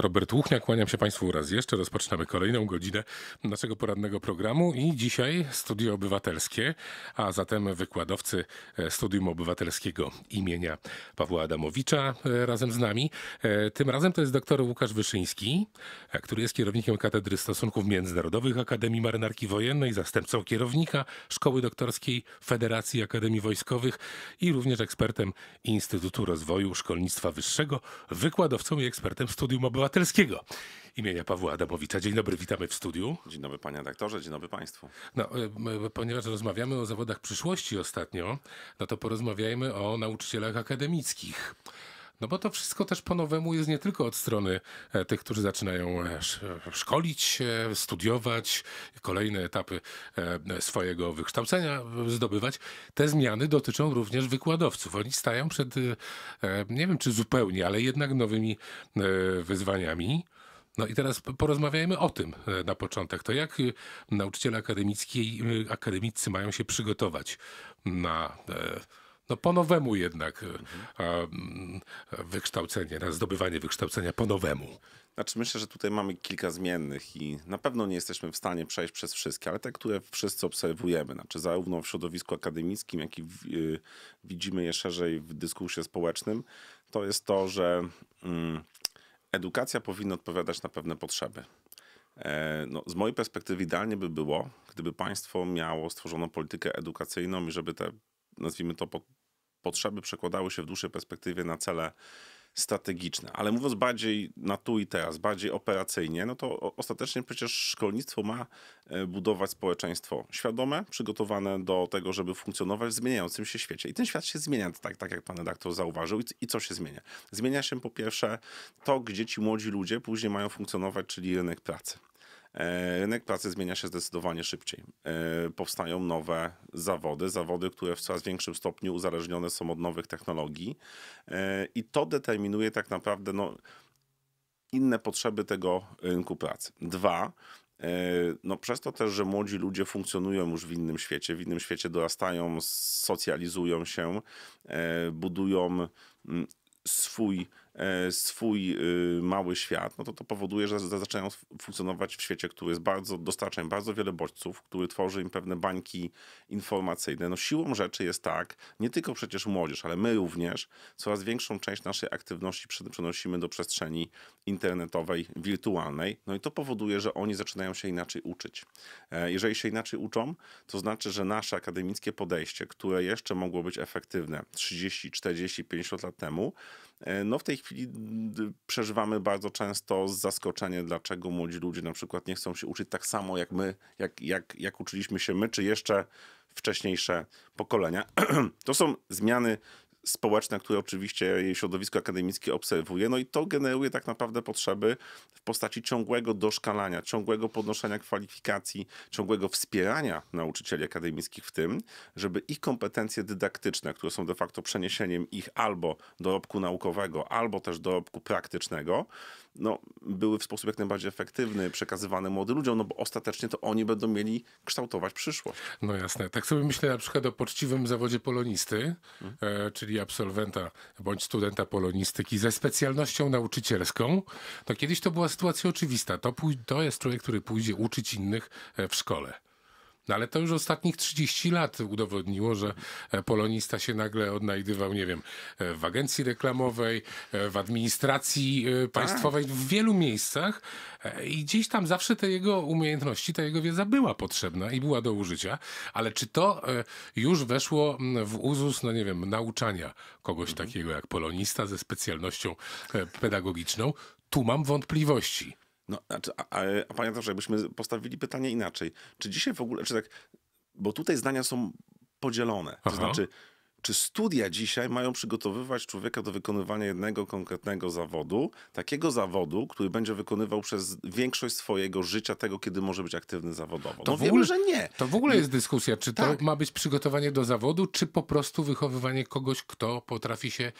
Robert Łuchnia, kłaniam się Państwu raz jeszcze. Rozpoczynamy kolejną godzinę naszego porannego programu i dzisiaj Studio Obywatelskie, a zatem wykładowcy e, Studium Obywatelskiego imienia Pawła Adamowicza e, razem z nami. E, tym razem to jest dr Łukasz Wyszyński, który jest kierownikiem Katedry Stosunków Międzynarodowych Akademii Marynarki Wojennej, zastępcą kierownika Szkoły Doktorskiej Federacji Akademii Wojskowych i również ekspertem Instytutu Rozwoju Szkolnictwa Wyższego, wykładowcą i ekspertem Studium Obywatelskiego. Obywatelskiego imienia Pawła Adamowicza. Dzień dobry, witamy w studiu. Dzień dobry panie doktorze. dzień dobry państwu. No, e, e, ponieważ rozmawiamy o zawodach przyszłości ostatnio, no to porozmawiajmy o nauczycielach akademickich. No bo to wszystko też po nowemu jest nie tylko od strony e, tych, którzy zaczynają e, e, szkolić się, studiować, kolejne etapy swojego wykształcenia zdobywać. Te zmiany dotyczą również wykładowców. Oni stają przed, nie wiem czy zupełnie, ale jednak nowymi wyzwaniami. No i teraz porozmawiajmy o tym na początek. To jak nauczyciele akademicki, akademicy mają się przygotować na no po nowemu jednak mhm. wykształcenie, na zdobywanie wykształcenia po nowemu. Znaczy myślę, że tutaj mamy kilka zmiennych i na pewno nie jesteśmy w stanie przejść przez wszystkie, ale te, które wszyscy obserwujemy, znaczy zarówno w środowisku akademickim, jak i w, y, widzimy je szerzej w dyskursie społecznym, to jest to, że y, edukacja powinna odpowiadać na pewne potrzeby. E, no, z mojej perspektywy idealnie by było, gdyby państwo miało stworzoną politykę edukacyjną i żeby te, nazwijmy to, potrzeby przekładały się w dłuższej perspektywie na cele strategiczne. Ale mówiąc bardziej na tu i teraz, bardziej operacyjnie, no to ostatecznie przecież szkolnictwo ma e, budować społeczeństwo świadome, przygotowane do tego, żeby funkcjonować w zmieniającym się świecie. I ten świat się zmienia, tak, tak jak pan redaktor zauważył. I, I co się zmienia? Zmienia się po pierwsze to, gdzie ci młodzi ludzie później mają funkcjonować, czyli rynek pracy. E, rynek pracy zmienia się zdecydowanie szybciej. E, powstają nowe zawody, zawody, które w coraz większym stopniu uzależnione są od nowych technologii e, i to determinuje tak naprawdę no, inne potrzeby tego rynku pracy. Dwa, no przez to też, że młodzi ludzie funkcjonują już w innym świecie, w innym świecie dorastają, socjalizują się, budują mm, swój E, swój y, mały świat, no to to powoduje, że zaczynają funkcjonować w świecie, który jest bardzo, dostarcza im bardzo wiele bodźców, który tworzy im pewne bańki informacyjne. No siłą rzeczy jest tak, nie tylko przecież młodzież, ale my również coraz większą część naszej aktywności przenosimy do przestrzeni internetowej, wirtualnej, no i to powoduje, że oni zaczynają się inaczej uczyć. E, jeżeli się inaczej uczą, to znaczy, że nasze akademickie podejście, które jeszcze mogło być efektywne 30, 40, 50 lat temu, E, no w tej chwili przeżywamy bardzo często zaskoczenie, dlaczego młodzi ludzie na przykład nie chcą się uczyć tak samo jak my, jak, jak, jak uczyliśmy się my, czy jeszcze wcześniejsze pokolenia. To są zmiany społeczne, które oczywiście jej środowisko akademickie obserwuje, no i to generuje tak naprawdę potrzeby w postaci ciągłego doszkalania, ciągłego podnoszenia kwalifikacji, ciągłego wspierania nauczycieli akademickich w tym, żeby ich kompetencje dydaktyczne, które są de facto przeniesieniem ich albo dorobku naukowego, albo też dorobku praktycznego, no, były w sposób jak najbardziej efektywny przekazywane młodym ludziom, no bo ostatecznie to oni będą mieli kształtować przyszłość. No jasne. Tak sobie myślę na przykład o poczciwym zawodzie polonisty, hmm. e, czyli absolwenta bądź studenta polonistyki ze specjalnością nauczycielską. to no kiedyś to była sytuacja oczywista. To, to jest człowiek, który pójdzie uczyć innych e, w szkole. No ale to już ostatnich 30 lat udowodniło, że e, polonista się nagle odnajdywał, nie wiem, e, w agencji reklamowej, e, w administracji państwowej, tak. w wielu miejscach i gdzieś tam zawsze te jego umiejętności, ta jego wiedza była potrzebna i była do użycia, ale czy to już weszło w uzus, no nie wiem, nauczania kogoś mhm. takiego jak polonista ze specjalnością pedagogiczną? Tu mam wątpliwości. No, znaczy, a, a, a pamiętam, że jakbyśmy postawili pytanie inaczej. Czy dzisiaj w ogóle, czy tak, bo tutaj zdania są podzielone. To Aha. znaczy, czy studia dzisiaj mają przygotowywać człowieka do wykonywania jednego konkretnego zawodu, takiego zawodu, który będzie wykonywał przez większość swojego życia tego, kiedy może być aktywny zawodowo? To no w ogóle, wiemy, że nie. To w ogóle jest dyskusja, czy tak. to ma być przygotowanie do zawodu, czy po prostu wychowywanie kogoś, kto potrafi się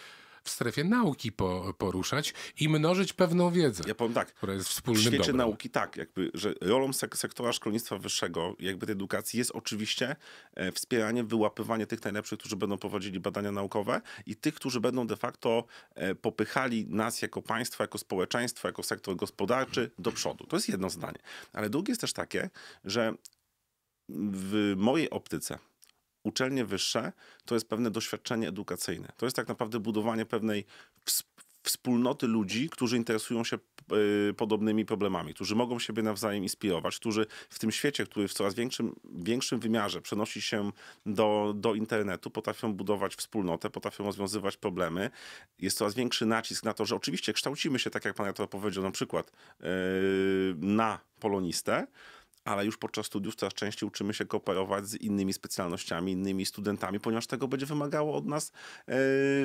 w strefie nauki po, poruszać i mnożyć pewną wiedzę. Ja powiem tak, która jest wspólnym w świecie dobrem. nauki tak, jakby, że rolą sek sektora szkolnictwa wyższego, jakby tej edukacji jest oczywiście e, wspieranie, wyłapywanie tych najlepszych, którzy będą prowadzili badania naukowe i tych, którzy będą de facto e, popychali nas jako państwo, jako społeczeństwo, jako sektor gospodarczy do przodu. To jest jedno zdanie. Ale drugie jest też takie, że w mojej optyce uczelnie wyższe to jest pewne doświadczenie edukacyjne. To jest tak naprawdę budowanie pewnej wspólnoty ludzi, którzy interesują się y, podobnymi problemami, którzy mogą siebie nawzajem inspirować, którzy w tym świecie, który w coraz większym, większym wymiarze przenosi się do, do internetu, potrafią budować wspólnotę, potrafią rozwiązywać problemy. Jest coraz większy nacisk na to, że oczywiście kształcimy się, tak jak pan to powiedział, na przykład y, na polonistę, ale już podczas studiów coraz częściej uczymy się kooperować z innymi specjalnościami, innymi studentami, ponieważ tego będzie wymagało od nas yy,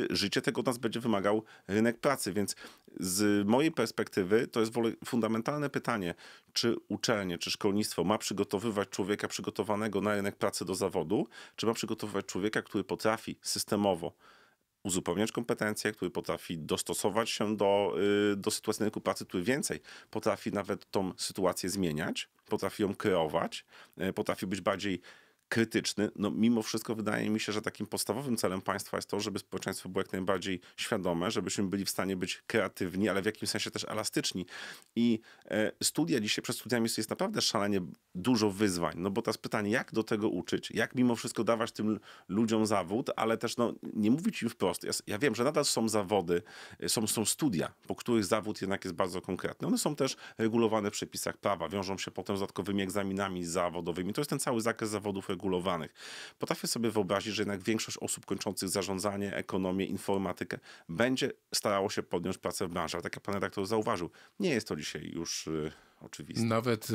życie, tego od nas będzie wymagał rynek pracy. Więc z mojej perspektywy to jest fundamentalne pytanie, czy uczelnie, czy szkolnictwo ma przygotowywać człowieka przygotowanego na rynek pracy do zawodu, czy ma przygotowywać człowieka, który potrafi systemowo uzupełniać kompetencje, który potrafi dostosować się do, y, do sytuacji na rynku pracy, który więcej potrafi nawet tą sytuację zmieniać, potrafi ją kreować, y, potrafi być bardziej krytyczny, no mimo wszystko wydaje mi się, że takim podstawowym celem państwa jest to, żeby społeczeństwo było jak najbardziej świadome, żebyśmy byli w stanie być kreatywni, ale w jakimś sensie też elastyczni. I e, studia dzisiaj przed studiami jest naprawdę szalenie dużo wyzwań, no bo teraz pytanie, jak do tego uczyć, jak mimo wszystko dawać tym ludziom zawód, ale też no, nie mówić im wprost. Ja, ja wiem, że nadal są zawody, e, są, są studia, po których zawód jednak jest bardzo konkretny. One są też regulowane w przepisach prawa, wiążą się potem z dodatkowymi egzaminami zawodowymi. To jest ten cały zakres zawodów regulowanych uregulowanych. Potrafię sobie wyobrazić, że jednak większość osób kończących zarządzanie, ekonomię, informatykę będzie starało się podjąć pracę w branżach. Tak jak pan redaktor zauważył, nie jest to dzisiaj już y, oczywiste. Nawet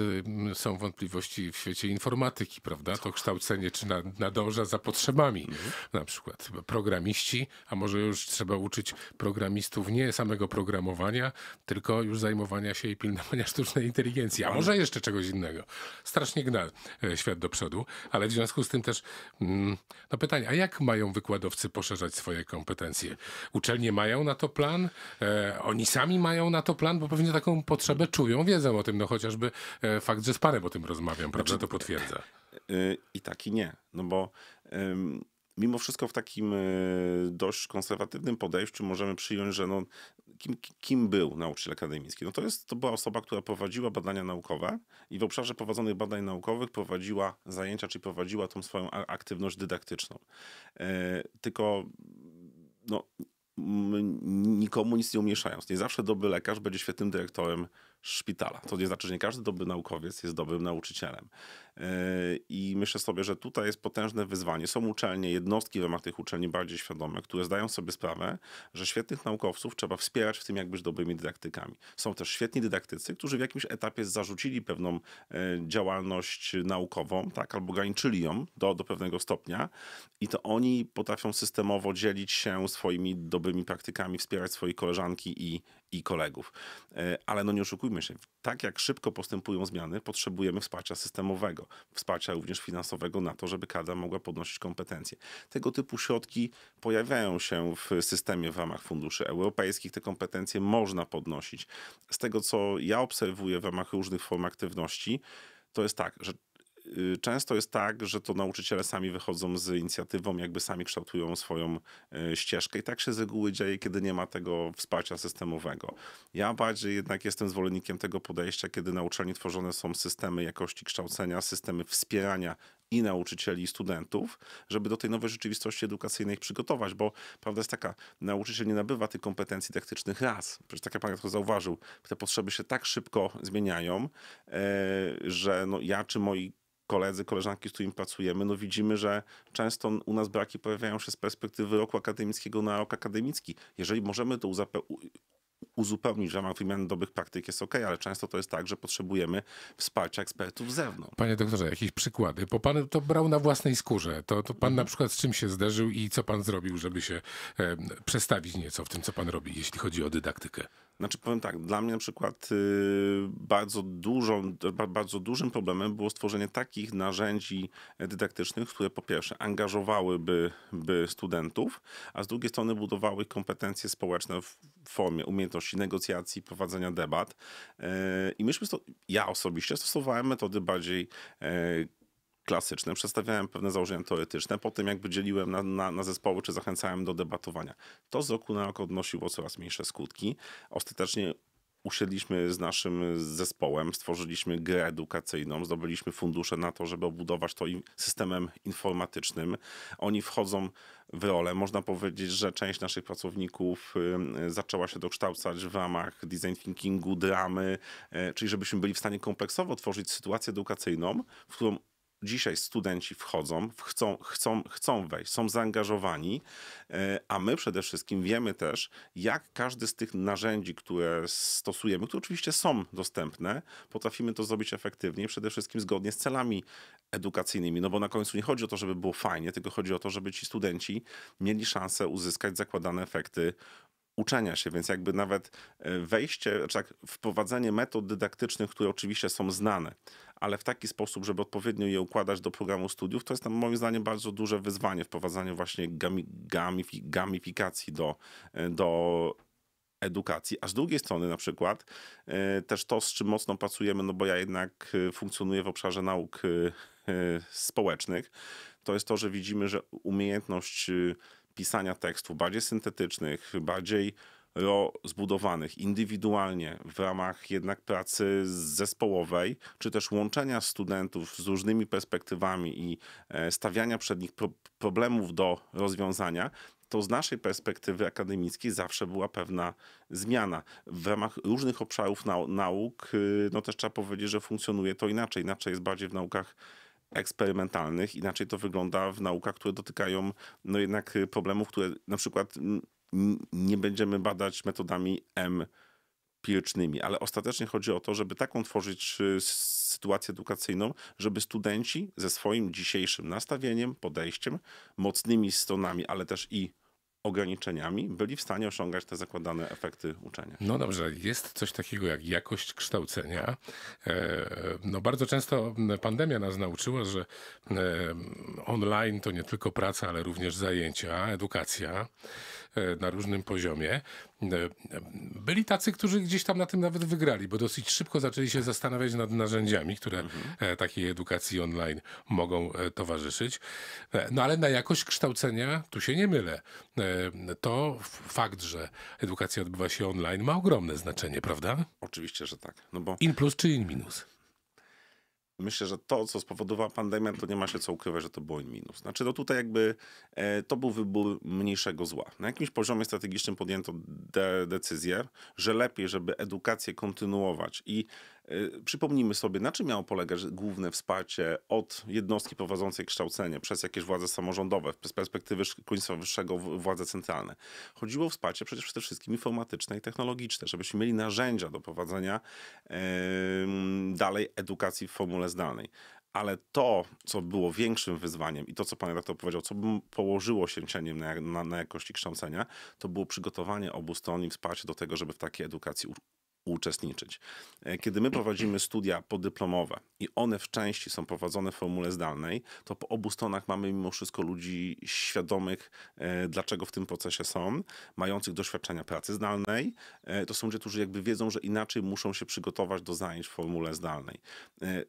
y, są wątpliwości w świecie informatyki, prawda? To kształcenie czy na, nadąża za potrzebami. Mhm. Na przykład programiści, a może już trzeba uczyć programistów nie samego programowania, tylko już zajmowania się i pilnowania sztucznej inteligencji, a mhm. może jeszcze czegoś innego. Strasznie gna e, świat do przodu, ale w związku z tym też mm, no pytanie, a jak mają wykładowcy poszerzać swoje kompetencje? Uczelnie mają na to plan? E, oni sami mają na to plan, bo pewnie taką potrzebę czują, wiedzą o tym no chociażby e, fakt, że z panem o tym rozmawiam, prawda, znaczy, to potwierdza. E, e, I tak, i nie. No bo mimo wszystko w takim dość konserwatywnym podejściu możemy przyjąć, że no, kim, kim był nauczyciel akademicki? No to, jest, to była osoba, która prowadziła badania naukowe i w obszarze prowadzonych badań naukowych prowadziła zajęcia, czyli prowadziła tą swoją aktywność dydaktyczną. Tylko no, nikomu nic nie umieszając. Nie zawsze dobry lekarz będzie świetnym dyrektorem szpitala. To nie znaczy, że nie każdy dobry naukowiec jest dobrym nauczycielem. Yy, I myślę sobie, że tutaj jest potężne wyzwanie. Są uczelnie, jednostki w ramach tych uczelni bardziej świadome, które zdają sobie sprawę, że świetnych naukowców trzeba wspierać w tym, jak być dobrymi dydaktykami. Są też świetni dydaktycy, którzy w jakimś etapie zarzucili pewną e, działalność naukową, tak, albo ograniczyli ją do, do pewnego stopnia i to oni potrafią systemowo dzielić się swoimi dobrymi praktykami, wspierać swoje koleżanki i, i kolegów. E, ale no nie oszukujmy się, tak jak szybko postępują zmiany, potrzebujemy wsparcia systemowego wsparcia również finansowego na to, żeby kadra mogła podnosić kompetencje. Tego typu środki pojawiają się w systemie w ramach funduszy europejskich. Te kompetencje można podnosić. Z tego, co ja obserwuję w ramach różnych form aktywności, to jest tak, że Y, często jest tak, że to nauczyciele sami wychodzą z inicjatywą, jakby sami kształtują swoją y, ścieżkę i tak się z reguły dzieje, kiedy nie ma tego wsparcia systemowego. Ja bardziej jednak jestem zwolennikiem tego podejścia, kiedy na uczelni tworzone są systemy jakości kształcenia, systemy wspierania i nauczycieli, i studentów, żeby do tej nowej rzeczywistości edukacyjnej ich przygotować, bo prawda jest taka, nauczyciel nie nabywa tych kompetencji taktycznych raz. Przecież tak jak pan to zauważył, te potrzeby się tak szybko zmieniają, e, że no ja czy moi koledzy, koleżanki, z którymi pracujemy, no widzimy, że często u nas braki pojawiają się z perspektywy roku akademickiego na rok akademicki. Jeżeli możemy to uzupełnić, uzupełnić w ramach wymiany dobrych praktyk jest ok, ale często to jest tak, że potrzebujemy wsparcia ekspertów z zewnątrz. Panie doktorze, jakieś przykłady, bo pan to brał na własnej skórze. To, to pan mhm. na przykład z czym się zderzył i co pan zrobił, żeby się e, przestawić nieco w tym, co pan robi, jeśli chodzi o dydaktykę? Znaczy powiem tak, dla mnie na przykład y, bardzo, dużą, bardzo dużym problemem było stworzenie takich narzędzi dydaktycznych, które po pierwsze angażowałyby by studentów, a z drugiej strony budowały kompetencje społeczne w formie umiejętności negocjacji, prowadzenia debat. Y, I myśmy, ja osobiście stosowałem metody bardziej e, klasyczny, przedstawiałem pewne założenia teoretyczne, potem jakby dzieliłem na, na, na zespoły, czy zachęcałem do debatowania. To z roku na rok odnosiło coraz mniejsze skutki. Ostatecznie usiedliśmy z naszym zespołem, stworzyliśmy grę edukacyjną, zdobyliśmy fundusze na to, żeby obudować to systemem informatycznym. Oni wchodzą w rolę. Można powiedzieć, że część naszych pracowników zaczęła się dokształcać w ramach design thinkingu, dramy, e, czyli żebyśmy byli w stanie kompleksowo tworzyć sytuację edukacyjną, w którą dzisiaj studenci wchodzą, chcą, chcą, chcą wejść, są zaangażowani, e, a my przede wszystkim wiemy też, jak każdy z tych narzędzi, które stosujemy, które oczywiście są dostępne, potrafimy to zrobić efektywnie, przede wszystkim zgodnie z celami edukacyjnymi, no bo na końcu nie chodzi o to, żeby było fajnie, tylko chodzi o to, żeby ci studenci mieli szansę uzyskać zakładane efekty uczenia się, więc jakby nawet e, wejście, czy znaczy tak, wprowadzenie metod dydaktycznych, które oczywiście są znane, ale w taki sposób, żeby odpowiednio je układać do programu studiów, to jest tam moim zdaniem bardzo duże wyzwanie wprowadzanie właśnie gami, gamifikacji do, e, do edukacji, a z drugiej strony na przykład e, też to, z czym mocno pracujemy, no bo ja jednak funkcjonuję w obszarze nauk społecznych, to jest to, że widzimy, że umiejętność pisania tekstów bardziej syntetycznych, bardziej rozbudowanych indywidualnie w ramach jednak pracy zespołowej, czy też łączenia studentów z różnymi perspektywami i e, stawiania przed nich pro problemów do rozwiązania, to z naszej perspektywy akademickiej zawsze była pewna zmiana. W ramach różnych obszarów nau nauk, y, no też trzeba powiedzieć, że funkcjonuje to inaczej. Inaczej jest bardziej w naukach eksperymentalnych. Inaczej to wygląda w naukach, które dotykają no jednak y, problemów, które na przykład nie będziemy badać metodami M empirycznymi, ale ostatecznie chodzi o to, żeby taką tworzyć y, sytuację edukacyjną, żeby studenci ze swoim dzisiejszym nastawieniem, podejściem, mocnymi stronami, ale też i ograniczeniami byli w stanie osiągać te zakładane efekty uczenia. No dobrze, jest coś takiego jak jakość kształcenia. E, no bardzo często pandemia nas nauczyła, że e, online to nie tylko praca, ale również zajęcia, edukacja. E, na różnym poziomie. E, byli tacy, którzy gdzieś tam na tym nawet wygrali, bo dosyć szybko zaczęli się zastanawiać nad narzędziami, które e, takiej edukacji online mogą towarzyszyć. No ale na jakość kształcenia, tu się nie mylę, to fakt, że edukacja odbywa się online ma ogromne znaczenie, prawda? Oczywiście, że tak. No bo... In plus czy in minus? myślę, że to, co spowodowała pandemia, to nie ma się co ukrywać, że to był minus. Znaczy, no tutaj jakby e, to był wybór mniejszego zła. Na jakimś poziomie strategicznym podjęto de decyzję, że lepiej, żeby edukację kontynuować i E, przypomnijmy sobie, na czym miało polegać główne wsparcie od jednostki prowadzącej kształcenie przez jakieś władze samorządowe, z perspektywy szkolnictwa wyższego władze centralne. Chodziło o wsparcie przecież przede wszystkim informatyczne i technologiczne, żebyśmy mieli narzędzia do prowadzenia yy, dalej edukacji w formule zdalnej. Ale to, co było większym wyzwaniem i to, co pan redaktor powiedział, co położyło się cieniem na, na, na jakości kształcenia, to było przygotowanie obu stron i wsparcie do tego, żeby w takiej edukacji uczestniczyć. E, kiedy my prowadzimy studia podyplomowe i one w części są prowadzone w formule zdalnej, to po obu stronach mamy mimo wszystko ludzi świadomych, e, dlaczego w tym procesie są, mających doświadczenia pracy zdalnej. E, to są ludzie, którzy jakby wiedzą, że inaczej muszą się przygotować do zajęć w formule zdalnej.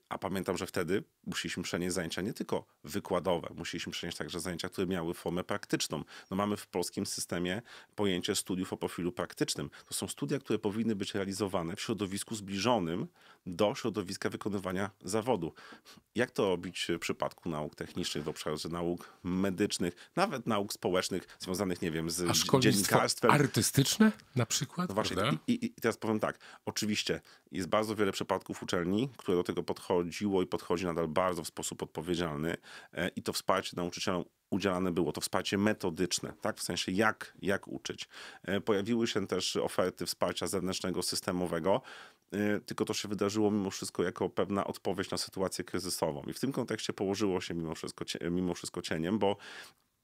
A pamiętam, że wtedy musieliśmy przenieść zajęcia nie tylko wykładowe, musieliśmy przenieść także zajęcia, które miały formę praktyczną. No mamy w polskim systemie pojęcie studiów o profilu praktycznym. To są studia, które powinny być realizowane w środowisku zbliżonym do środowiska wykonywania zawodu. Jak to robić w przypadku nauk technicznych, w obszarze nauk medycznych, nawet nauk społecznych związanych, nie wiem, z A dziennikarstwem. artystyczne na przykład? No właśnie, i, i, teraz powiem tak. Oczywiście jest bardzo wiele przypadków uczelni, które do tego podchodziło i podchodzi nadal bardzo w sposób odpowiedzialny e, i to wsparcie nauczycielom udzielane było, to wsparcie metodyczne, tak? w sensie jak, jak uczyć. E, pojawiły się też oferty wsparcia zewnętrznego, systemowego, e, tylko to się wydarzyło mimo wszystko jako pewna odpowiedź na sytuację kryzysową. I w tym kontekście położyło się mimo wszystko, mimo wszystko cieniem, bo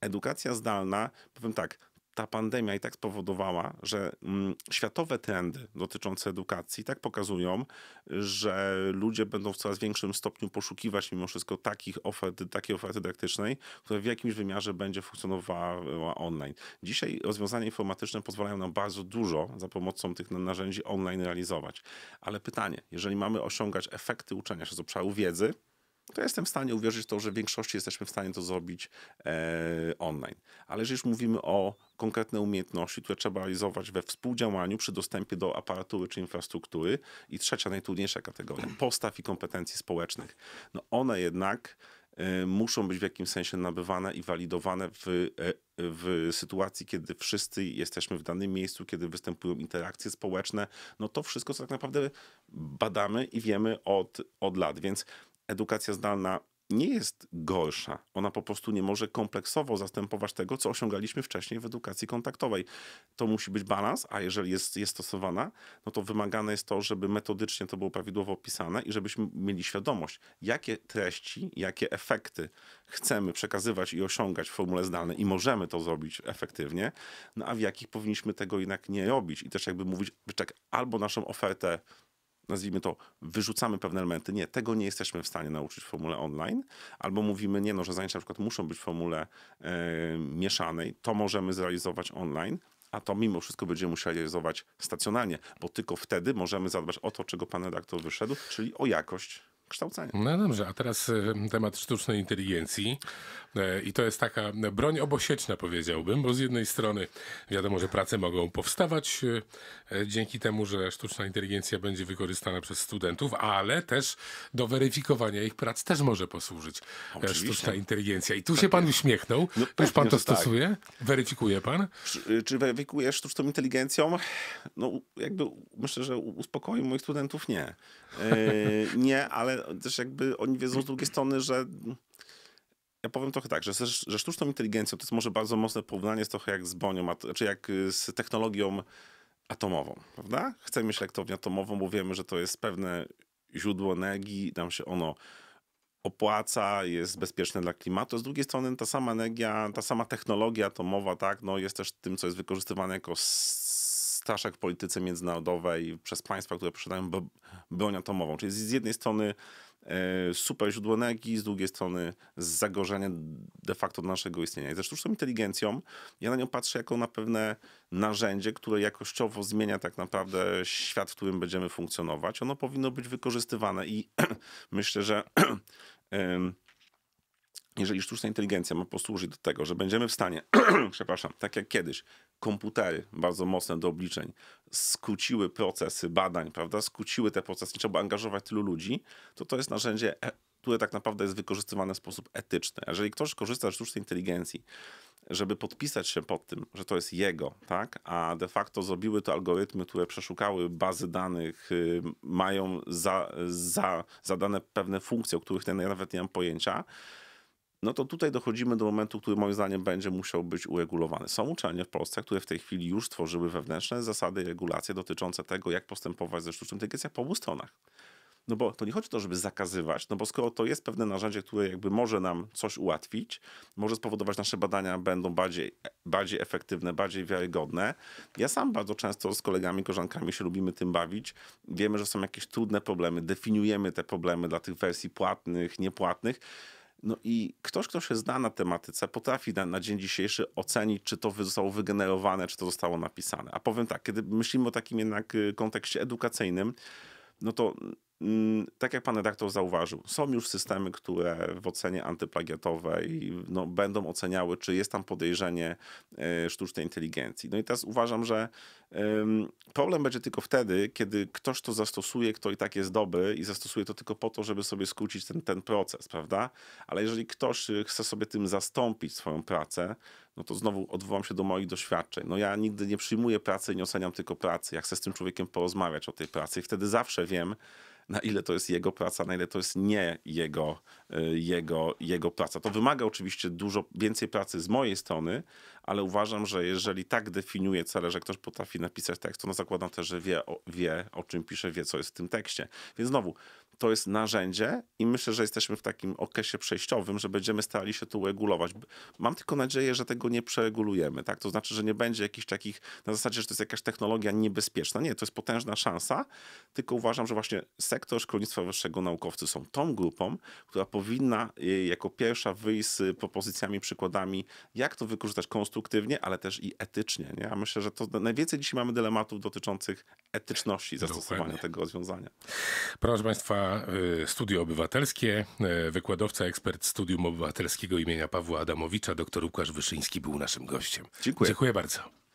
edukacja zdalna, powiem tak, ta pandemia i tak spowodowała, że mm, światowe trendy dotyczące edukacji tak pokazują, że ludzie będą w coraz większym stopniu poszukiwać mimo wszystko takich ofert, takiej oferty dydaktycznej, która w jakimś wymiarze będzie funkcjonowała online. Dzisiaj rozwiązania informatyczne pozwalają nam bardzo dużo za pomocą tych narzędzi online realizować. Ale pytanie, jeżeli mamy osiągać efekty uczenia się z obszaru wiedzy, to jestem w stanie uwierzyć w to, że w większości jesteśmy w stanie to zrobić e, online. Ale jeżeli już mówimy o konkretne umiejętności, które trzeba realizować we współdziałaniu przy dostępie do aparatury czy infrastruktury i trzecia, najtrudniejsza kategoria, postaw i kompetencji społecznych. No one jednak e, muszą być w jakimś sensie nabywane i walidowane w, e, w sytuacji, kiedy wszyscy jesteśmy w danym miejscu, kiedy występują interakcje społeczne. No to wszystko, co tak naprawdę badamy i wiemy od, od lat. Więc edukacja zdalna nie jest gorsza. Ona po prostu nie może kompleksowo zastępować tego, co osiągaliśmy wcześniej w edukacji kontaktowej. To musi być balans, a jeżeli jest, jest stosowana, no to wymagane jest to, żeby metodycznie to było prawidłowo opisane i żebyśmy mieli świadomość, jakie treści, jakie efekty chcemy przekazywać i osiągać w formule zdalnej i możemy to zrobić efektywnie, no a w jakich powinniśmy tego jednak nie robić i też jakby mówić, czek, albo naszą ofertę nazwijmy to, wyrzucamy pewne elementy. Nie, tego nie jesteśmy w stanie nauczyć w formule online. Albo mówimy, nie no, że zajęcia na przykład muszą być w formule e, mieszanej. To możemy zrealizować online a to mimo wszystko będziemy musieli realizować stacjonalnie, bo tylko wtedy możemy zadbać o to, czego pan redaktor wyszedł, czyli o jakość kształcenia. No dobrze, a teraz e, temat sztucznej inteligencji. E, I to jest taka broń obosieczna, powiedziałbym, bo z jednej strony wiadomo, że prace mogą powstawać e, dzięki temu, że sztuczna inteligencja będzie wykorzystana przez studentów, ale też do weryfikowania ich prac też może posłużyć Oczywiście. sztuczna inteligencja. I tu tak się pan uśmiechnął. No, Już pan to tak. stosuje? Tak. Weryfikuje pan? Czy, y, weryfikujesz weryfikuje sztuczną inteligencją? No jakby myślę, że uspokoi moich studentów nie. Yy, nie, ale ale też jakby oni wiedzą z drugiej strony, że ja powiem trochę tak, że, że sztuczną inteligencją to jest może bardzo mocne porównanie jest trochę jak z bonią, czy jak y, z technologią atomową, prawda? Chcemy mieć elektrownię atomową, bo wiemy, że to jest pewne źródło energii, nam się ono opłaca, jest bezpieczne dla klimatu. Z drugiej strony ta sama energia, ta sama technologia atomowa, tak, no jest też tym, co jest wykorzystywane jako ptaszek w polityce międzynarodowej przez państwa, które posiadają broń atomową. Czyli z jednej strony e, super źródło energii, z drugiej strony zagrożenie de facto naszego istnienia. I ze sztuczną inteligencją ja na nią patrzę jako na pewne narzędzie, które jakościowo zmienia tak naprawdę świat, w którym będziemy funkcjonować. Ono powinno być wykorzystywane i myślę, że jeżeli sztuczna inteligencja ma posłużyć do tego, że będziemy w stanie, przepraszam, tak jak kiedyś, komputery bardzo mocne do obliczeń skróciły procesy badań, prawda, skróciły te procesy, nie trzeba angażować tylu ludzi, to to jest narzędzie, e, które tak naprawdę jest wykorzystywane w sposób etyczny. Jeżeli ktoś korzysta z sztucznej inteligencji, żeby podpisać się pod tym, że to jest jego, tak? A de facto zrobiły to algorytmy, które przeszukały bazy danych, yy, mają za, za, zadane pewne funkcje, o których ja nawet nie mam pojęcia, no to tutaj dochodzimy do momentu, który moim zdaniem będzie musiał być uregulowany. Są uczelnie w Polsce, które w tej chwili już tworzyły wewnętrzne zasady i regulacje dotyczące tego, jak postępować ze sztuczną inteligencją po obu stronach. No bo to nie chodzi o to, żeby zakazywać, no bo skoro to jest pewne narzędzie, które jakby może nam coś ułatwić, może spowodować, że nasze badania będą bardziej, bardziej efektywne, bardziej wiarygodne. Ja sam bardzo często z kolegami, koleżankami się lubimy tym bawić. Wiemy, że są jakieś trudne problemy, definiujemy te problemy dla tych wersji płatnych, niepłatnych no i ktoś, kto się zna na tematyce, potrafi na, na, dzień dzisiejszy ocenić, czy to zostało wygenerowane, czy to zostało napisane. A powiem tak, kiedy myślimy o takim jednak y, kontekście edukacyjnym, no to Mm, tak jak pan redaktor zauważył, są już systemy, które w ocenie antyplagiatowej no, będą oceniały, czy jest tam podejrzenie e, sztucznej inteligencji. No i teraz uważam, że problem będzie tylko wtedy, kiedy ktoś to zastosuje, kto i tak jest dobry i zastosuje to tylko po to, żeby sobie skrócić ten, ten proces, prawda? Ale jeżeli ktoś e, chce sobie tym zastąpić swoją pracę, no to znowu odwołam się do moich doświadczeń. No ja nigdy nie przyjmuję pracy i nie oceniam tylko pracy. Ja chcę z tym człowiekiem porozmawiać o tej pracy i wtedy zawsze wiem, na ile to jest jego praca, na ile to jest nie jego, y, jego, jego praca. To wymaga oczywiście dużo więcej pracy z mojej strony, ale uważam, że jeżeli tak definiuje cele, że ktoś potrafi napisać tekst, to no zakładam też, że wie, wie o czym pisze, wie co jest w tym tekście. Więc znowu, to jest narzędzie i myślę, że jesteśmy w takim okresie przejściowym, że będziemy starali się tu regulować. Mam tylko nadzieję, że tego nie przeregulujemy, tak? To znaczy, że nie będzie jakichś takich, na zasadzie, że to jest jakaś technologia niebezpieczna. Nie, to jest potężna szansa, tylko uważam, że właśnie sektor szkolnictwa wyższego naukowcy są tą grupą, która powinna e, jako pierwsza wyjść z propozycjami, przykładami, jak to wykorzystać konstruktywnie, ale też i etycznie, nie? A myślę, że to najwięcej dzisiaj mamy dylematów dotyczących etyczności zastosowania Dokładnie. tego rozwiązania. Proszę Państwa, Y, Studio Obywatelskie, y, wykładowca, ekspert Studium Obywatelskiego imienia Pawła Adamowicza, dr Łukasz Wyszyński był naszym gościem. Dziękuję. Dziękuję bardzo.